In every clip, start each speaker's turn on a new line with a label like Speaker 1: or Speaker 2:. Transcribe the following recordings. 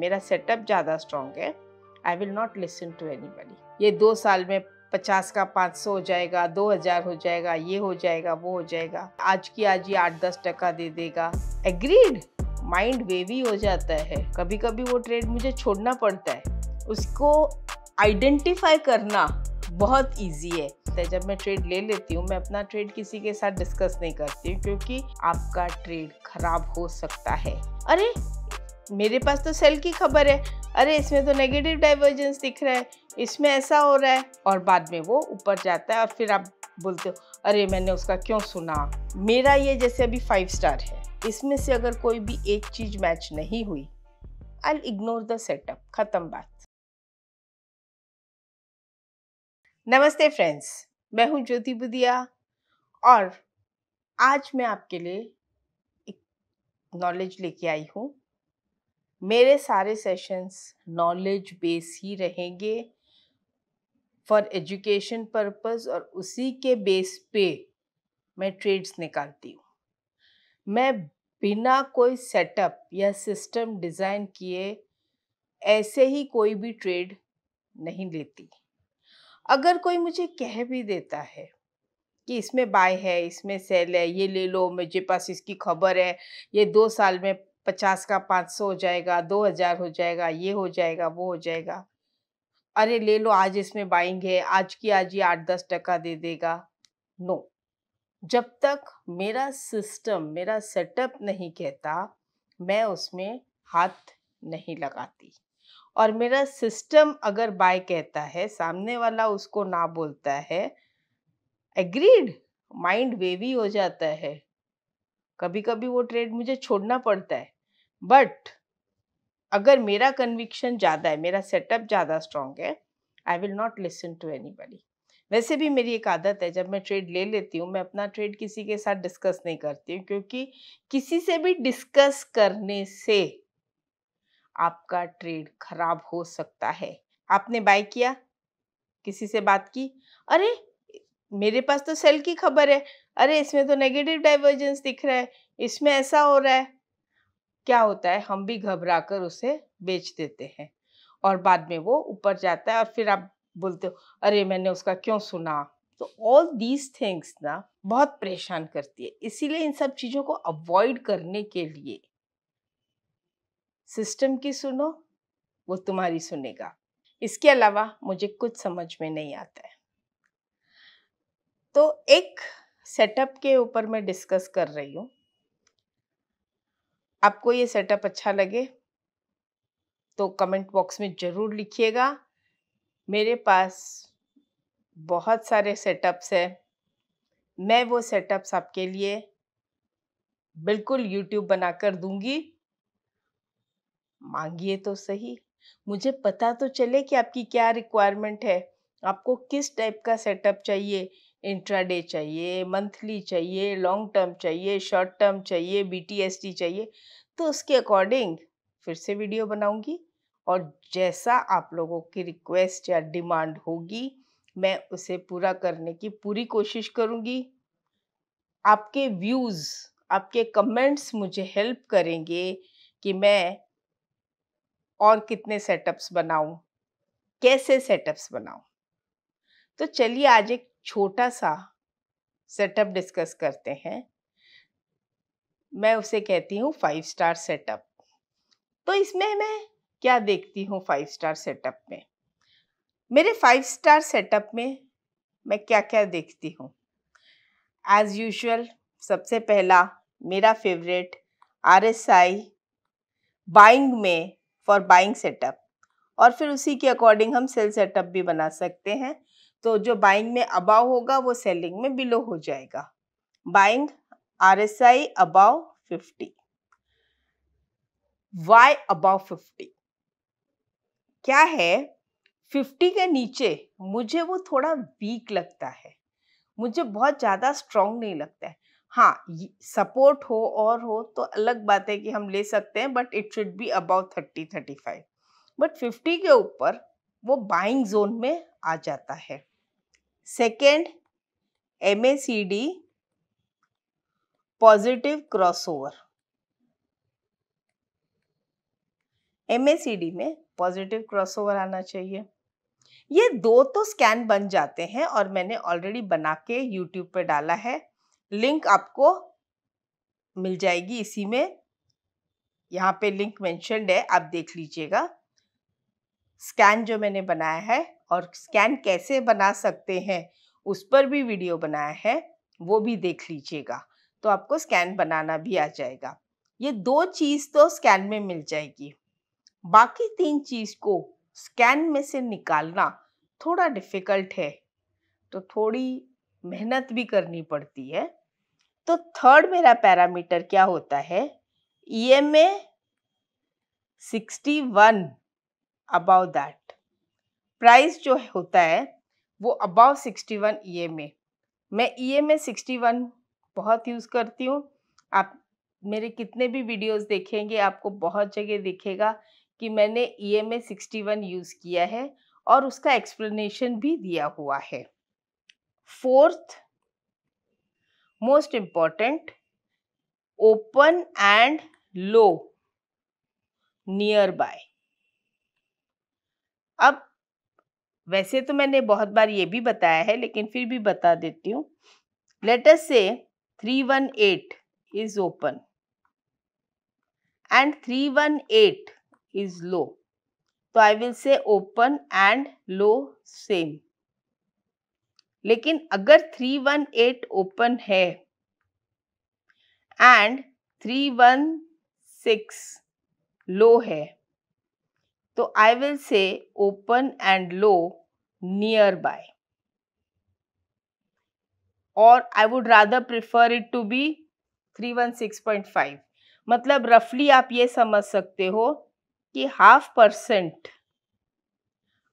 Speaker 1: मेरा सेटअप ज़्यादा स्ट्रॉन्ग है I will not listen to any ये दो साल में पचास का पाँच सौ हो जाएगा दो हज़ार हो जाएगा ये हो जाएगा वो हो जाएगा आज की आज ही आठ दस टका दे देगा एग्रीड माइंड वेवी हो जाता है कभी कभी वो ट्रेड मुझे छोड़ना पड़ता है उसको आइडेंटिफाई करना बहुत ईजी है है तो जब मैं ट्रेड ले लेती हूँ मैं अपना ट्रेड किसी के साथ डिस्कस नहीं करती क्योंकि आपका ट्रेड खराब हो सकता है अरे मेरे पास तो सेल की खबर है अरे इसमें तो नेगेटिव डाइवर्जेंस दिख रहा है इसमें ऐसा हो रहा है और बाद में वो ऊपर जाता है और फिर आप बोलते हो अरे मैंने उसका क्यों सुना मेरा ये जैसे अभी फाइव स्टार है इसमें से अगर कोई भी एक चीज़ मैच नहीं हुई आई इग्नोर द सेटअप ख़त्म बात नमस्ते फ्रेंड्स मैं हूं ज्योति बुदिया और आज मैं आपके लिए एक नॉलेज लेके आई हूँ मेरे सारे सेशंस नॉलेज बेस ही रहेंगे फॉर एजुकेशन पर्पस और उसी के बेस पे मैं ट्रेड्स निकालती हूँ मैं बिना कोई सेटअप या सिस्टम डिज़ाइन किए ऐसे ही कोई भी ट्रेड नहीं लेती अगर कोई मुझे कह भी देता है कि इसमें बाय है इसमें सेल है ये ले लो मुझे पास इसकी खबर है ये दो साल में पचास का पाँच सौ हो जाएगा दो हज़ार हो जाएगा ये हो जाएगा वो हो जाएगा अरे ले लो आज इसमें बाइंग है आज की आज ये आठ दस टका दे देगा नो जब तक मेरा सिस्टम मेरा सेटअप नहीं कहता मैं उसमें हाथ नहीं लगाती और मेरा सिस्टम अगर बाय कहता है सामने वाला उसको ना बोलता है एग्रीड माइंड वेवी हो जाता है कभी कभी वो ट्रेड मुझे छोड़ना पड़ता है बट अगर मेरा कन्विक्शन ज़्यादा है मेरा सेटअप ज़्यादा स्ट्रॉन्ग है I will not listen to any वैसे भी मेरी एक आदत है जब मैं ट्रेड ले लेती हूँ मैं अपना ट्रेड किसी के साथ डिस्कस नहीं करती हूँ क्योंकि किसी से भी डिस्कस करने से आपका ट्रेड खराब हो सकता है आपने बाय किया किसी से बात की अरे मेरे पास तो सेल की खबर है अरे इसमें तो नेगेटिव डाइवर्जेंस दिख रहा है इसमें ऐसा हो रहा है क्या होता है हम भी घबरा कर उसे बेच देते हैं और बाद में वो ऊपर जाता है और फिर आप बोलते हो अरे मैंने उसका क्यों सुना तो ऑल दीज थिंग्स ना बहुत परेशान करती है इसीलिए इन सब चीज़ों को अवॉइड करने के लिए सिस्टम की सुनो वो तुम्हारी सुनेगा इसके अलावा मुझे कुछ समझ में नहीं आता है तो एक सेटअप के ऊपर मैं डिस्कस कर रही हूँ आपको ये सेटअप अच्छा लगे तो कमेंट बॉक्स में ज़रूर लिखिएगा मेरे पास बहुत सारे सेटअप्स है मैं वो सेटअप्स आपके लिए बिल्कुल यूट्यूब बनाकर दूंगी मांगिए तो सही मुझे पता तो चले कि आपकी क्या रिक्वायरमेंट है आपको किस टाइप का सेटअप चाहिए इंट्राडे चाहिए मंथली चाहिए लॉन्ग टर्म चाहिए शॉर्ट टर्म चाहिए बीटीएसटी चाहिए तो उसके अकॉर्डिंग फिर से वीडियो बनाऊंगी और जैसा आप लोगों की रिक्वेस्ट या डिमांड होगी मैं उसे पूरा करने की पूरी कोशिश करूंगी आपके व्यूज़ आपके कमेंट्स मुझे हेल्प करेंगे कि मैं और कितने सेटअप्स बनाऊं कैसे सेटअप्स बनाऊं तो चलिए आज एक छोटा सा सेटअप डिस्कस करते हैं मैं उसे कहती हूँ फाइव स्टार सेटअप तो इसमें मैं क्या देखती हूँ फाइव स्टार सेटअप में मेरे फाइव स्टार सेटअप में मैं क्या क्या देखती हूँ एज़ यूजल सबसे पहला मेरा favourite R S I buying में फॉर बाइंग सेटअप और फिर उसी के अकॉर्डिंग हम सेल सेटअप भी बना सकते हैं तो जो बाइंग में अबाव होगा वो सेलिंग में बिलो हो जाएगा buying R S I above fifty why above fifty क्या है फिफ्टी के नीचे मुझे वो थोड़ा वीक लगता है मुझे बहुत ज़्यादा स्ट्रॉन्ग नहीं लगता है हाँ सपोर्ट हो और हो तो अलग बात है कि हम ले सकते हैं but it should be about thirty thirty five but fifty के ऊपर वो बाइंग जोन में आ जाता है Second, MACD positive crossover D में पॉजिटिव क्रॉसओवर आना चाहिए ये दो तो स्कैन बन जाते हैं और मैंने ऑलरेडी बना के यूट्यूब पर डाला है लिंक आपको मिल जाएगी इसी में यहाँ पे लिंक मेंशनड है आप देख लीजिएगा स्कैन जो मैंने बनाया है और स्कैन कैसे बना सकते हैं उस पर भी वीडियो बनाया है वो भी देख लीजिएगा तो आपको स्कैन बनाना भी आ जाएगा ये दो चीज़ तो स्कैन में मिल जाएगी बाकी तीन चीज़ को स्कैन में से निकालना थोड़ा डिफ़िकल्ट है तो थोड़ी मेहनत भी करनी पड़ती है तो थर्ड मेरा पैरामीटर क्या होता है E M A sixty one above that price जो होता है वो अबाव 61 वन ई ए मैं ई एम ए सिक्सटी बहुत यूज़ करती हूँ आप मेरे कितने भी वीडियोस देखेंगे आपको बहुत जगह दिखेगा कि मैंने E M A sixty use किया है और उसका एक्सप्लेनेशन भी दिया हुआ है fourth most important open and low nearby वैसे तो मैंने बहुत बार ये भी बताया है लेकिन फिर भी बता देती हूँ let's say three one eight is open and three one eight is low तो I will say open and low same लेकिन अगर थ्री वन एट ओपन है and three one six low है तो I will say open and low nearby और I would rather prefer it to be three one six point five मतलब रफली आप ये समझ सकते हो कि हाफ परसेंट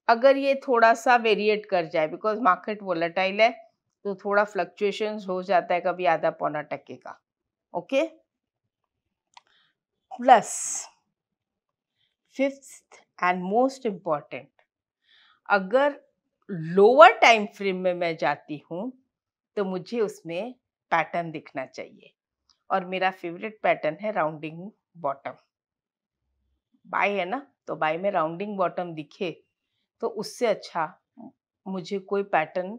Speaker 1: अगर ये थोड़ा सा वेरिएट कर जाए बिकॉज मार्केट वोलेटाइल है तो थोड़ा फ्लक्चुएशन हो जाता है कभी आधा पौना टक्के का okay plus fifth and most important अगर लोअर टाइम फ्रेम में मैं जाती हूँ तो मुझे उसमें पैटर्न दिखना चाहिए और मेरा फेवरेट पैटर्न है राउंडिंग बॉटम बाय है ना तो बाय में राउंडिंग बॉटम दिखे तो उससे अच्छा मुझे कोई पैटर्न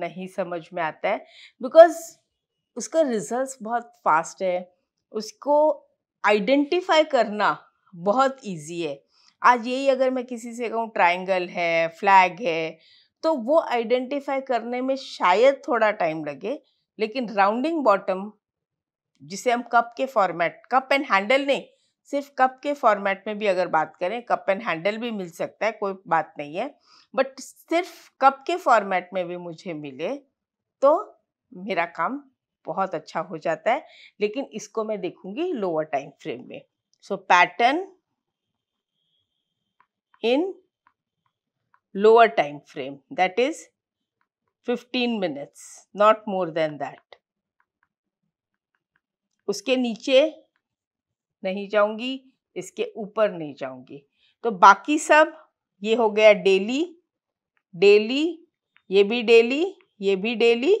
Speaker 1: नहीं समझ में आता है बिकॉज उसका रिजल्ट्स बहुत फास्ट है उसको आइडेंटिफाई करना बहुत इजी है आज यही अगर मैं किसी से कहूँ ट्राइंगल है फ्लैग है तो वो आइडेंटिफाई करने में शायद थोड़ा टाइम लगे लेकिन राउंडिंग बॉटम जिसे हम कप के फॉर्मेट कप एंड हैंडल नहीं सिर्फ कप के फॉर्मेट में भी अगर बात करें कप एंड हैंडल भी मिल सकता है कोई बात नहीं है बट सिर्फ कप के फॉर्मेट में भी मुझे मिले तो मेरा काम बहुत अच्छा हो जाता है लेकिन इसको मैं देखूंगी लोअर टाइम फ्रेम में so pattern in lower time frame that is 15 minutes not more than that उसके नीचे नहीं जाऊंगी इसके ऊपर नहीं जाऊंगी तो बाकी सब ये हो गया डेली डेली ये भी डेली ये भी डेली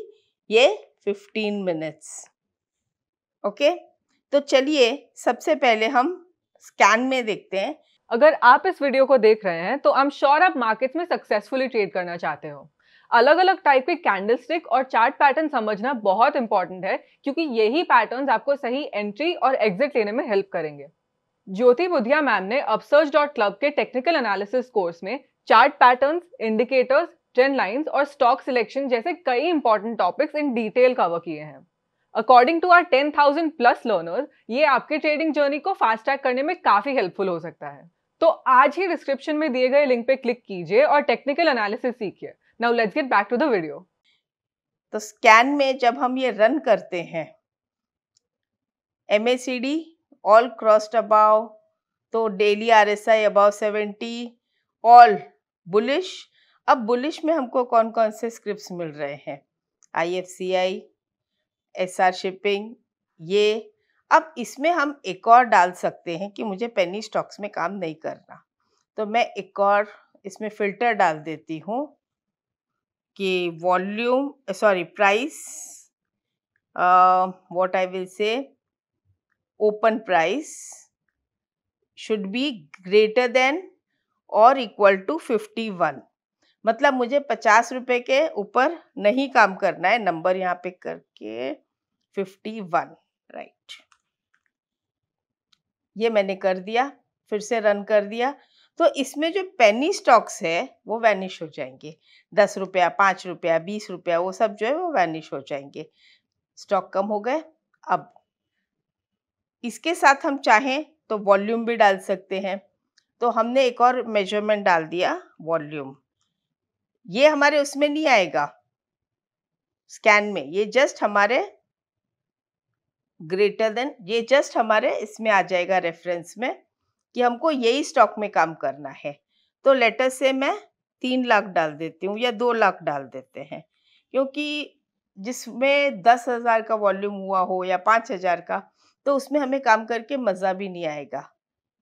Speaker 1: ये 15 मिनट्स ओके तो चलिए सबसे पहले हम स्कैन में देखते हैं अगर आप इस वीडियो को देख रहे हैं तो आई एम श्योर आप मार्केट्स में सक्सेसफुली ट्रेड करना चाहते हो अलग अलग टाइप के कैंडलस्टिक और चार्ट पैटर्न समझना बहुत इंपॉर्टेंट है क्योंकि यही पैटर्न्स आपको सही एंट्री और एग्जिट लेने में हेल्प करेंगे ज्योति बुधिया मैम ने अपसर्च डॉट क्लब के टेक्निकल एनालिसिस कोर्स में chart patterns, indicators trend lines और स्टॉक सिलेक्शन जैसे कई important topics in detail cover किए हैं according to our ten thousand plus learners ये आपके ट्रेडिंग जर्नी को फास्ट ट्रैक करने में काफी हेल्पफुल हो सकता है तो आज ही डिस्क्रिप्शन में दिए गए लिंक पे क्लिक कीजिए और टेक्निकल एनालिसिस सीखिए now let's get back to the video तो स्कैन में जब हम ये रन करते हैं M A C D all crossed above तो daily R S I above seventy all bullish अब बुलिश में हमको कौन कौन से स्क्रिप्ट मिल रहे हैं I F C I Essar shipping ये अब इसमें हम एक और डाल सकते हैं कि मुझे पेनी स्टॉक्स में काम नहीं करना तो मैं एक और इसमें फ़िल्टर डाल देती हूँ कि volume sorry price what I will say open price should be greater than और इक्वल टू फिफ्टी वन मतलब मुझे पचास रुपये के ऊपर नहीं काम करना है नंबर यहाँ पे करके फिफ्टी वन राइट ये मैंने कर दिया फिर से रन कर दिया तो इसमें जो पेनी स्टॉक्स है वो वैनिश हो जाएंगे दस रुपया पाँच रुपया बीस रुपया वो सब जो है वो वैनिश हो जाएंगे स्टॉक कम हो गए अब इसके साथ हम चाहें तो वॉल्यूम भी डाल सकते हैं तो हमने एक और मेजरमेंट डाल दिया वॉल्यूम ये हमारे उसमें नहीं आएगा स्कैन में ये जस्ट हमारे ग्रेटर देन ये जस्ट हमारे इसमें आ जाएगा रेफरेंस में कि हमको यही स्टॉक में काम करना है तो लेटर से मैं तीन लाख डाल देती हूँ या दो लाख डाल देते हैं क्योंकि जिसमें दस हज़ार का वॉल्यूम हुआ हो या पाँच हज़ार का तो उसमें हमें काम करके मज़ा भी नहीं आएगा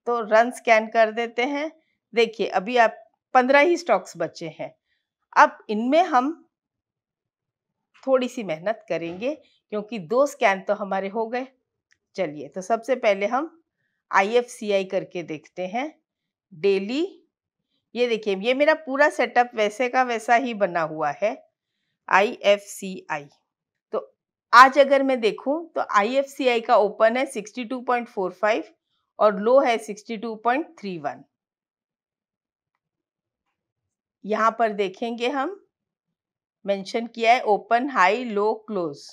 Speaker 1: तो रन स्कैन कर देते हैं देखिए अभी आप पंद्रह ही स्टॉक्स बचे हैं अब इनमें हम थोड़ी सी मेहनत करेंगे क्योंकि दो स्कैन तो हमारे हो गए चलिए तो सबसे पहले हम आई करके देखते हैं डेली ये देखिए ये मेरा पूरा सेटअप वैसे का वैसा ही बना हुआ है आई एफ सी आई तो आज अगर मैं देखूं तो आई एफ सी आई का ओपन है sixty two point four five और लो है sixty two point three one यहाँ पर देखेंगे हम मेंशन किया है open high low close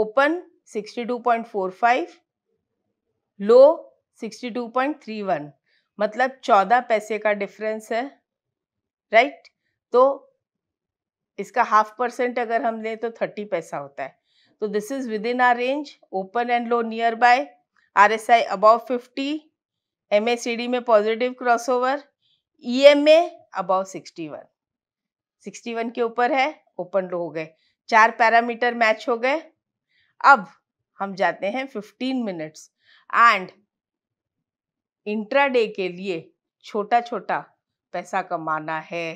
Speaker 1: open 62.45 low 62.31 मतलब 14 पैसे का डिफरेंस है राइट तो इसका हाफ परसेंट अगर हम लें तो 30 पैसा होता है तो this is within our range open and low nearby R S I above fifty M S C D में positive crossover E M A above sixty one sixty one के ऊपर है open लो हो गए चार parameter match हो गए अब हम जाते हैं 15 मिनट्स एंड इंट्राडे के लिए छोटा छोटा पैसा कमाना है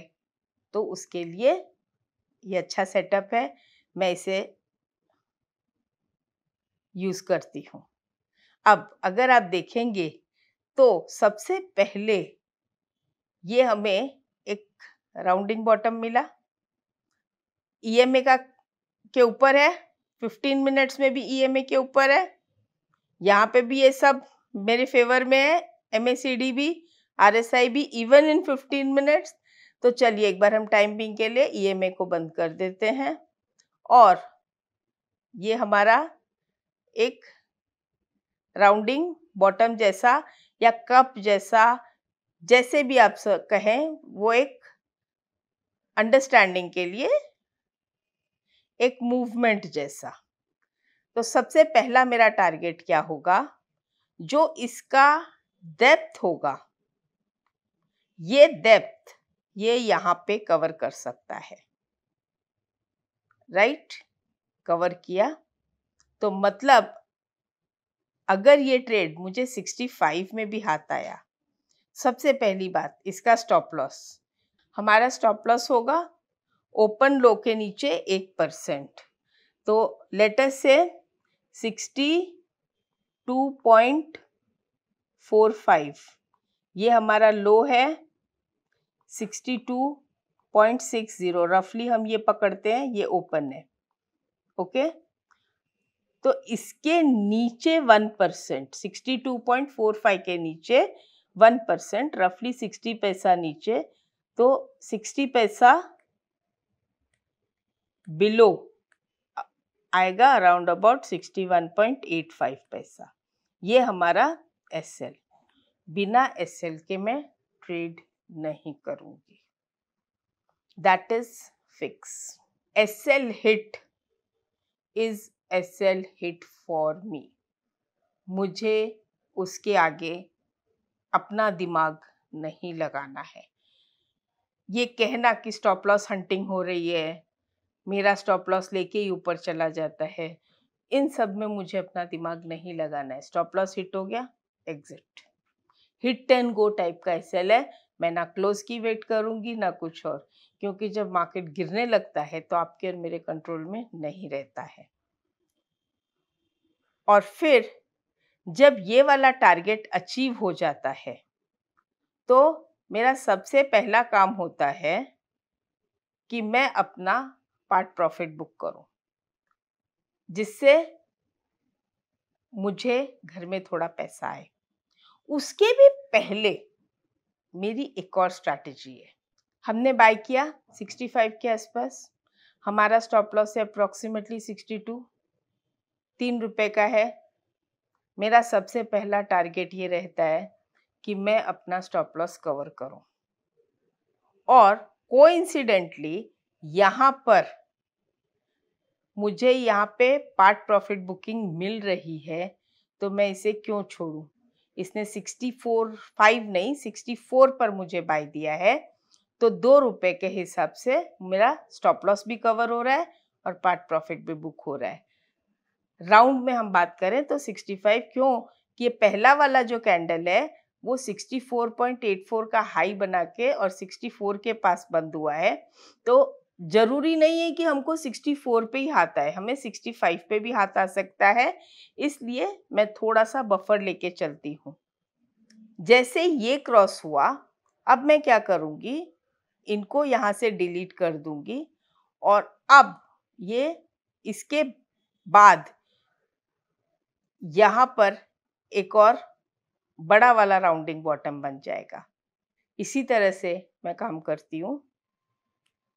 Speaker 1: तो उसके लिए ये अच्छा सेटअप है मैं इसे यूज़ करती हूँ अब अगर आप देखेंगे तो सबसे पहले ये हमें एक राउंडिंग बॉटम मिला ई e का के ऊपर है फिफ्टीन मिनट्स में भी ईएमए e के ऊपर है यहाँ पे भी ये सब मेरे फेवर में है डी भी आरएसआई भी इवन इन फिफ्टीन मिनट्स तो चलिए एक बार हम टाइमिंग के लिए ईएमए e को बंद कर देते हैं और ये हमारा एक राउंडिंग बॉटम जैसा या कप जैसा जैसे भी आप कहें वो एक अंडरस्टैंडिंग के लिए एक मूवमेंट जैसा तो सबसे पहला मेरा टारगेट क्या होगा जो इसका डेप्थ होगा ये डेप्थ ये यहाँ पे कवर कर सकता है राइट कवर किया तो मतलब अगर ये ट्रेड मुझे 65 में भी हाथ आया सबसे पहली बात इसका स्टॉप लॉस हमारा स्टॉप लॉस होगा ओपन लो के नीचे एक परसेंट तो let's say sixty two point four five ये हमारा लो है sixty two point six zero रफली हम ये पकड़ते हैं ये ओपन है ओके तो इसके नीचे one percent sixty two point four five के नीचे वन परसेंट रफली सिक्सटी पैसा नीचे तो सिक्सटी पैसा बिलो आएगा around about sixty one point eight five पैसा ये हमारा एस एल बिना एस एल के मैं ट्रेड नहीं करूँगी that is fix S L hit is S L hit for me मुझे उसके आगे अपना दिमाग नहीं लगाना है ये कहना कि स्टॉप लॉस हंटिंग हो रही है मेरा स्टॉप लॉस लेके ही ऊपर चला जाता है इन सब में मुझे अपना दिमाग नहीं लगाना है स्टॉप लॉस हिट हो गया exit hit and go type का एस है मैं ना क्लोज की वेट करूंगी ना कुछ और क्योंकि जब मार्केट गिरने लगता है तो आपके और मेरे कंट्रोल में नहीं रहता है और फिर जब ये वाला टारगेट अचीव हो जाता है तो मेरा सबसे पहला काम होता है कि मैं अपना पार्ट प्रॉफिट बुक करूं जिससे मुझे घर में थोड़ा पैसा आए उसके भी पहले मेरी एक और स्ट्रैटेजी है हमने बाय किया 65 के आसपास हमारा स्टॉप लॉस है अप्रॉक्सीमेटली 62 तीन रुपये का है मेरा सबसे पहला टारगेट ये रहता है कि मैं अपना स्टॉप लॉस कवर करूं और कोइंसिडेंटली यहाँ पर मुझे यहाँ पे पार्ट प्रॉफिट बुकिंग मिल रही है तो मैं इसे क्यों छोड़ूँ इसने सिक्सटी फोर फाइव नहीं सिक्सटी फोर पर मुझे बाय दिया है तो दो रुपए के हिसाब से मेरा स्टॉप लॉस भी कवर हो रहा है और पार्ट प्रॉफिट भी बुक हो रहा है राउंड में हम बात करें तो 65 क्यों कि ये पहला वाला जो कैंडल है वो 64.84 का हाई बना के और 64 के पास बंद हुआ है तो जरूरी नहीं है कि हमको 64 पे ही हाथ आए हमें 65 पे भी हाथ आ सकता है इसलिए मैं थोड़ा सा बफर लेके चलती हूँ जैसे ये क्रॉस हुआ अब मैं क्या करूँगी इनको यहाँ से डिलीट कर दूँगी और अब ये इसके बाद यहाँ पर एक और बड़ा वाला राउंडिंग बॉटम बन जाएगा इसी तरह से मैं काम करती हूँ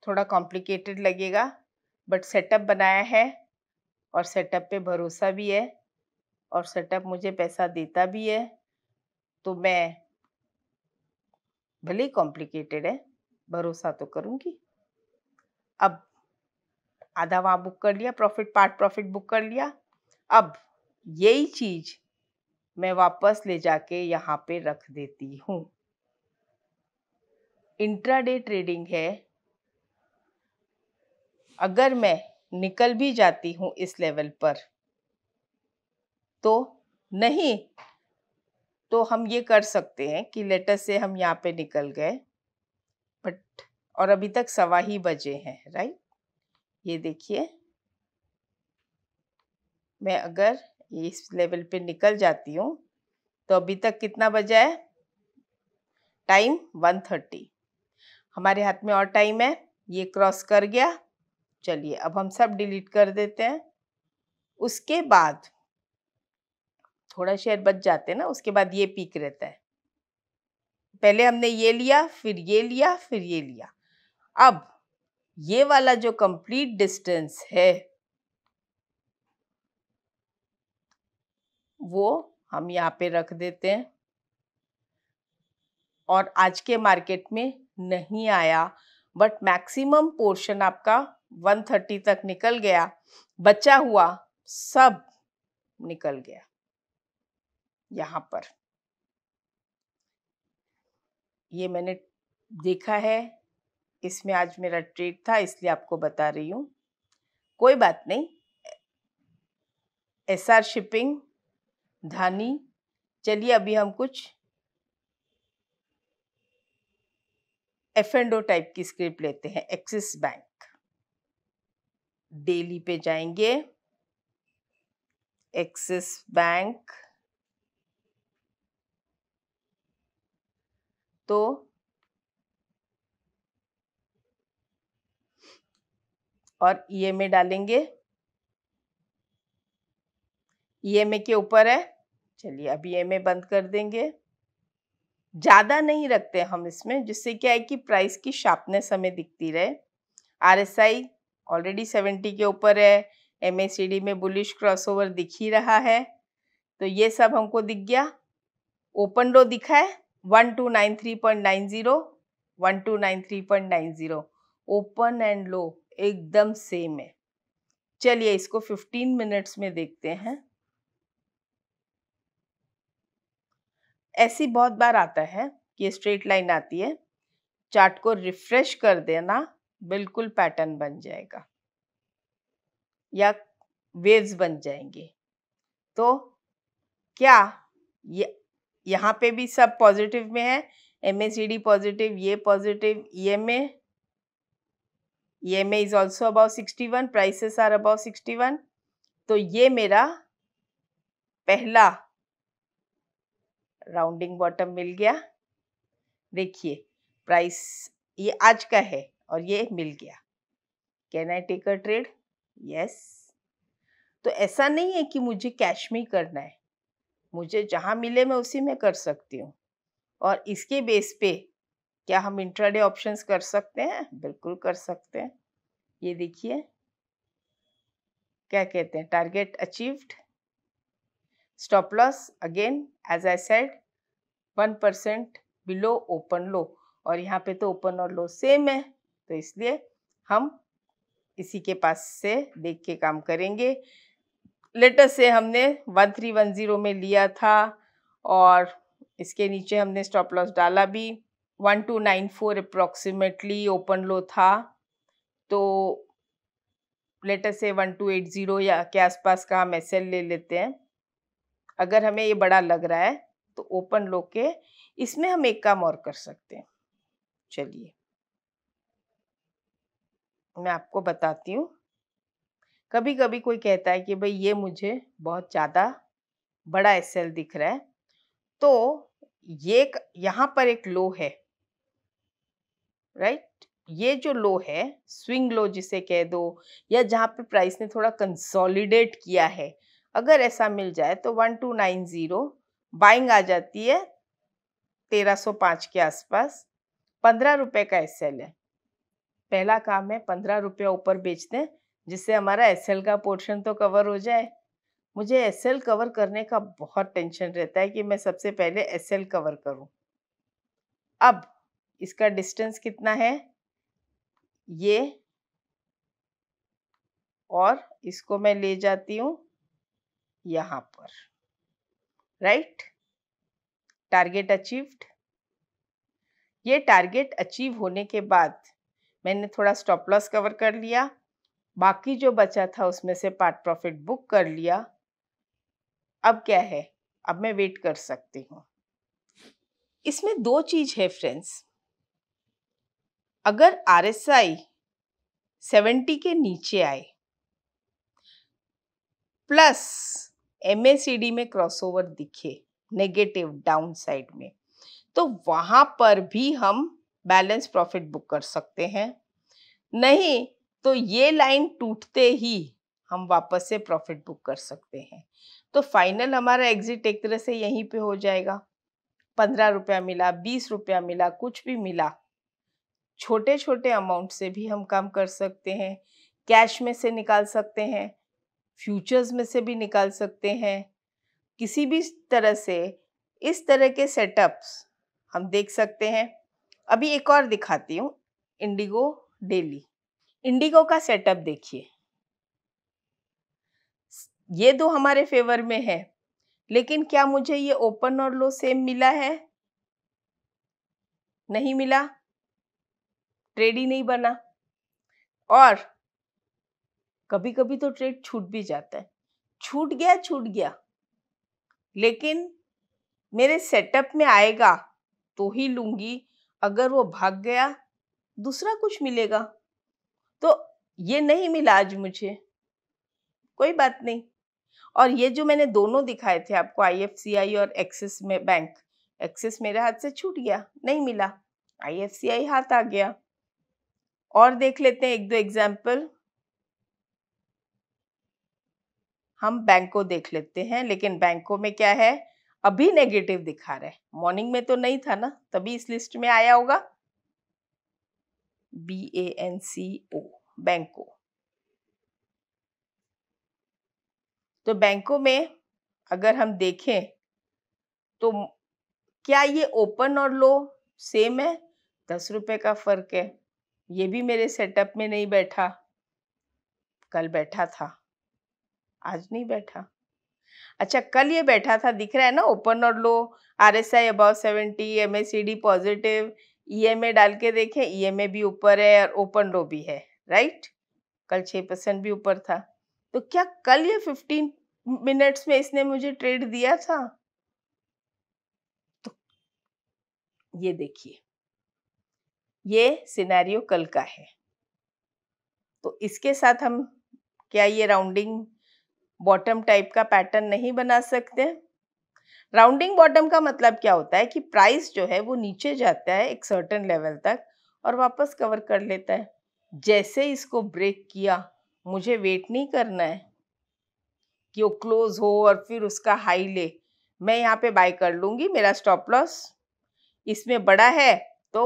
Speaker 1: थोड़ा कॉम्प्लिकेटेड लगेगा बट सेटअप बनाया है और सेटअप पे भरोसा भी है और सेटअप मुझे पैसा देता भी है तो मैं भले ही कॉम्प्लिकेटेड है भरोसा तो करूँगी अब आधा वहाँ बुक कर लिया प्रॉफिट पार्ट प्रॉफिट बुक कर लिया अब यही चीज़ मैं वापस ले जाके यहाँ पे रख देती हूँ इंट्राडे ट्रेडिंग है अगर मैं निकल भी जाती हूँ इस लेवल पर तो नहीं तो हम ये कर सकते हैं कि लेटर से हम यहाँ पे निकल गए बट और अभी तक सवा ही बजे हैं राइट ये देखिए मैं अगर इस लेवल पे निकल जाती हूँ तो अभी तक कितना बजा है टाइम वन थर्टी हमारे हाथ में और टाइम है ये क्रॉस कर गया चलिए अब हम सब डिलीट कर देते हैं उसके बाद थोड़ा शेयर बच जाते हैं ना उसके बाद ये पीक रहता है पहले हमने ये लिया फिर ये लिया फिर ये लिया अब ये वाला जो कंप्लीट डिस्टेंस है वो हम यहाँ पे रख देते हैं और आज के मार्केट में नहीं आया बट मैक्सिमम पोर्शन आपका वन थर्टी तक निकल गया बचा हुआ सब निकल गया यहां पर ये मैंने देखा है इसमें आज मेरा ट्रेड था इसलिए आपको बता रही हूं कोई बात नहीं एस आर शिपिंग धानी चलिए अभी हम कुछ एफ एंड ओ टाइप की स्क्रिप्ट लेते हैं एक्सिस बैंक डेली पे जाएंगे एक्सिस बैंक तो और ईएमए e डालेंगे ईएमए e के ऊपर है चलिए अब ईएमए e बंद कर देंगे ज़्यादा नहीं रखते हम इसमें जिससे क्या है कि प्राइस की शार्पनेस हमें दिखती रहे आरएसआई ऑलरेडी सेवेंटी के ऊपर है एम में बुलिश क्रॉसओवर दिख ही रहा है तो ये सब हमको दिख गया ओपन लो दिखा है one two nine three point nine zero one two nine three point nine zero open and low एकदम सेम है चलिए इसको फिफ्टीन मिनट्स में देखते हैं ऐसी बहुत बार आता है कि स्ट्रेट लाइन आती है चार्ट को रिफ्रेश कर देना बिल्कुल पैटर्न बन जाएगा या वेव्स बन जाएंगे तो क्या ये यहाँ पे भी सब पॉजिटिव में है M A C D positive ये positive E M A E M A is also above sixty one prices are above sixty one तो ये मेरा पहला राउंडिंग बॉटम मिल गया देखिए प्राइस ये आज का है और ये मिल गया can I take a trade yes तो ऐसा नहीं है कि मुझे कैश में ही करना है मुझे जहाँ मिले मैं उसी में कर सकती हूँ और इसके बेस पे क्या हम इंट्राडे ऑप्शंस कर सकते हैं बिल्कुल कर सकते हैं ये देखिए क्या कहते हैं target achieved stop loss again as I said one percent below open low और यहाँ पे तो ओपन और लो सेम है तो इसलिए हम इसी के पास से देख के काम करेंगे लेटर से हमने वन थ्री वन ज़ीरो में लिया था और इसके नीचे हमने स्टॉप लॉस डाला भी one two nine four approximately open low था तो लेटर से वन टू एट ज़ीरो या के आसपास का हम एस ले लेते हैं अगर हमें ये बड़ा लग रहा है तो ओपन लो के इसमें हम एक काम और कर सकते हैं चलिए मैं आपको बताती हूँ कभी कभी कोई कहता है कि भाई ये मुझे बहुत ज़्यादा बड़ा एस दिख रहा है तो ये यहाँ पर एक लो है राइट right? ये जो लो है स्विंग लो जिसे कह दो या जहाँ पे प्राइस ने थोड़ा कंसोलिडेट किया है अगर ऐसा मिल जाए तो one two nine zero buying आ जाती है तेरह सौ पाँच के आसपास पंद्रह रुपये का एस है पहला काम है पंद्रह रुपया ऊपर बेच दें जिससे हमारा एस का पोर्शन तो कवर हो जाए मुझे एस कवर करने का बहुत टेंशन रहता है कि मैं सबसे पहले एस कवर करूं। अब इसका डिस्टेंस कितना है ये और इसको मैं ले जाती हूँ यहां पर राइट टारगेट अचीव्ड ये टारगेट अचीव होने के बाद मैंने थोड़ा स्टॉप लॉस कवर कर लिया बाकी जो बचा था उसमें से पार्ट प्रॉफिट बुक कर लिया अब क्या है अब मैं वेट कर सकती हूँ इसमें दो चीज है फ्रेंड्स अगर आर एस आई सेवेंटी के नीचे आए प्लस एम में क्रॉसओवर दिखे नेगेटिव डाउन साइड में तो वहां पर भी हम बैलेंस प्रॉफिट बुक कर सकते हैं नहीं तो ये लाइन टूटते ही हम वापस से प्रॉफिट बुक कर सकते हैं तो फाइनल हमारा एग्जिट एक तरह से यहीं पे हो जाएगा पंद्रह रुपया मिला बीस रुपया मिला कुछ भी मिला छोटे छोटे अमाउंट से भी हम काम कर सकते हैं कैश में से निकाल सकते हैं फ्यूचर्स में से भी निकाल सकते हैं किसी भी तरह से इस तरह के सेटअप्स हम देख सकते हैं अभी एक और दिखाती हूँ इंडिगो डेली इंडिगो का सेटअप देखिए ये दो हमारे फेवर में है लेकिन क्या मुझे ये ओपन और लो सेम मिला है नहीं मिला ट्रेड ही नहीं बना और कभी कभी तो ट्रेड छूट भी जाता है छूट गया छूट गया लेकिन मेरे सेटअप में आएगा तो ही लूंगी अगर वो भाग गया दूसरा कुछ मिलेगा तो ये नहीं मिला आज मुझे कोई बात नहीं और ये जो मैंने दोनों दिखाए थे आपको आई और एक्सिस में बैंक एक्सिस मेरे हाथ से छूट गया नहीं मिला आई हाथ आ गया और देख लेते हैं एक दो एग्जाम्पल हम बैंकों देख लेते हैं लेकिन बैंकों में क्या है अभी नेगेटिव दिखा रहा है मॉर्निंग में तो नहीं था ना तभी इस लिस्ट में आया होगा बी ए एन सी ओ बैंको तो बैंकों में अगर हम देखें तो क्या ये ओपन और लो सेम है दस रुपये का फर्क है ये भी मेरे सेटअप में नहीं बैठा कल बैठा था आज नहीं बैठा अच्छा कल ये बैठा था दिख रहा है ना ओपन और low R S I above seventy M A C D positive E M A डाल के देखें ई एम ए भी ऊपर है और ओपन लो भी है राइट कल छः परसेंट भी ऊपर था तो क्या कल ये फिफ्टीन मिनट्स में इसने मुझे ट्रेड दिया था तो ये देखिए ये सिनेरियो कल का है तो इसके साथ हम क्या ये राउंडिंग बॉटम टाइप का पैटर्न नहीं बना सकते राउंडिंग बॉटम का मतलब क्या होता है कि प्राइस जो है वो नीचे जाता है एक सर्टन लेवल तक और वापस कवर कर लेता है जैसे इसको ब्रेक किया मुझे वेट नहीं करना है कि वो क्लोज हो और फिर उसका हाई ले मैं यहाँ पे बाय कर लूँगी मेरा स्टॉप लॉस इसमें बड़ा है तो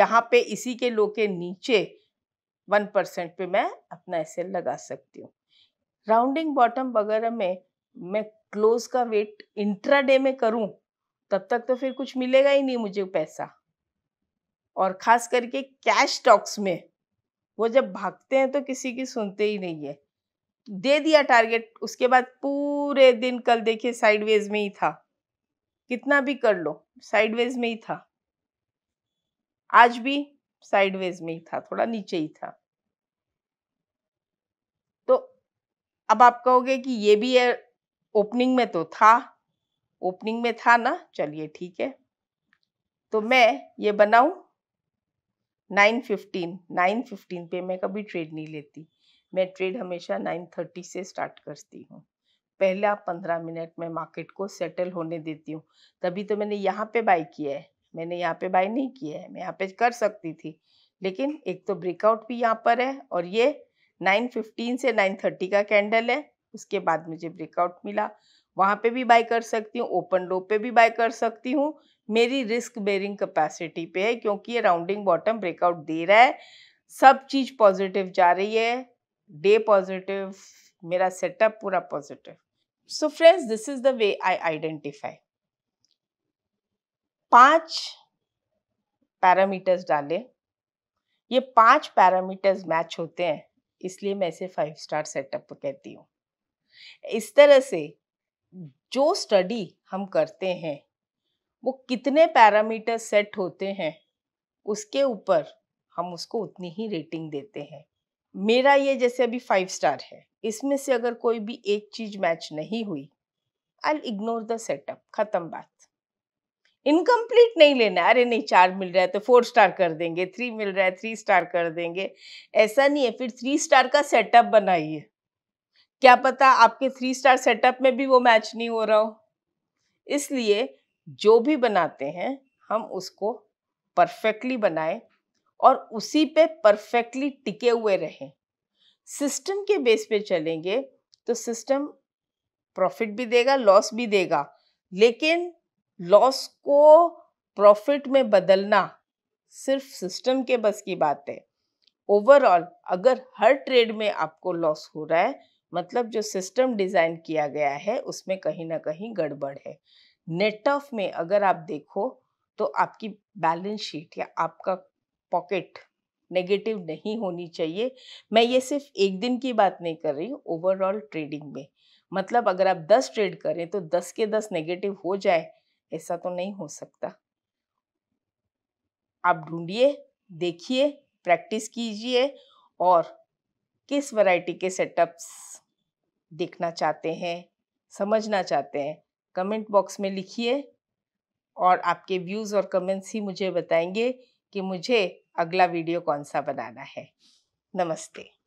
Speaker 1: यहाँ पे इसी के लो के नीचे वन परसेंट पे मैं अपना एस लगा सकती हूँ राउंडिंग बॉटम वगैरह में मैं क्लोज का वेट इंट्रा डे में करूं तब तक तो फिर कुछ मिलेगा ही नहीं मुझे पैसा और ख़ास करके कैश स्टॉक्स में वो जब भागते हैं तो किसी की सुनते ही नहीं है दे दिया टारगेट उसके बाद पूरे दिन कल देखिए साइडवेज में ही था कितना भी कर लो साइडवेज में ही था आज भी साइडवेज में ही था थोड़ा नीचे ही था अब आप कहोगे कि ये भी है ओपनिंग में तो था ओपनिंग में था ना चलिए ठीक है तो मैं ये बनाऊं नाइन फिफ्टीन नाइन फिफ्टीन पे मैं कभी ट्रेड नहीं लेती मैं ट्रेड हमेशा नाइन थर्टी से स्टार्ट करती हूँ पहला पंद्रह मिनट में मार्केट को सेटल होने देती हूँ तभी तो मैंने यहाँ पे बाई किया है मैंने यहाँ पे बाई नहीं किया है मैं यहाँ पे कर सकती थी लेकिन एक तो ब्रेकआउट भी यहाँ पर है और ये नाइन फिफ्टीन से नाइन थर्टी का कैंडल है उसके बाद मुझे ब्रेकआउट मिला वहाँ पे भी बाय कर सकती हूँ ओपन लो पे भी बाय कर सकती हूँ मेरी रिस्क बेरिंग कैपेसिटी पे है क्योंकि ये राउंडिंग बॉटम ब्रेकआउट दे रहा है सब चीज़ पॉजिटिव जा रही है डे पॉजिटिव मेरा सेटअप पूरा positive so friends this is the way I identify पांच पैरामीटर्स डाले ये पांच पैरामीटर्स मैच होते हैं इसलिए मैं इसे फाइव स्टार सेटअप कहती हूँ इस तरह से जो स्टडी हम करते हैं वो कितने पैरामीटर सेट होते हैं उसके ऊपर हम उसको उतनी ही रेटिंग देते हैं मेरा ये जैसे अभी फाइव स्टार है इसमें से अगर कोई भी एक चीज मैच नहीं हुई आई इग्नोर द सेटअप खत्म बात इनकम्प्लीट नहीं लेना अरे नहीं चार मिल रहा है तो फोर स्टार कर देंगे थ्री मिल रहा है थ्री स्टार कर देंगे ऐसा नहीं है फिर थ्री स्टार का सेटअप बनाइए क्या पता आपके थ्री स्टार सेटअप में भी वो मैच नहीं हो रहा हो इसलिए जो भी बनाते हैं हम उसको परफेक्टली बनाए और उसी पे परफेक्टली टिके हुए रहें सिस्टम के बेस पे चलेंगे तो सिस्टम प्रॉफिट भी देगा लॉस भी देगा लेकिन लॉस को प्रॉफिट में बदलना सिर्फ सिस्टम के बस की बात है ओवरऑल अगर हर ट्रेड में आपको लॉस हो रहा है मतलब जो सिस्टम डिज़ाइन किया गया है उसमें कहीं ना कहीं गड़बड़ है नेट ऑफ में अगर आप देखो तो आपकी बैलेंस शीट या आपका पॉकेट नेगेटिव नहीं होनी चाहिए मैं ये सिर्फ एक दिन की बात नहीं कर रही ओवरऑल ट्रेडिंग में मतलब अगर आप 10 ट्रेड करें तो 10 के 10 नेगेटिव हो जाए ऐसा तो नहीं हो सकता आप ढूंढिए देखिए प्रैक्टिस कीजिए और किस वैरायटी के सेटअप्स देखना चाहते हैं समझना चाहते हैं कमेंट बॉक्स में लिखिए और आपके व्यूज़ और कमेंट्स ही मुझे बताएंगे कि मुझे अगला वीडियो कौन सा बनाना है नमस्ते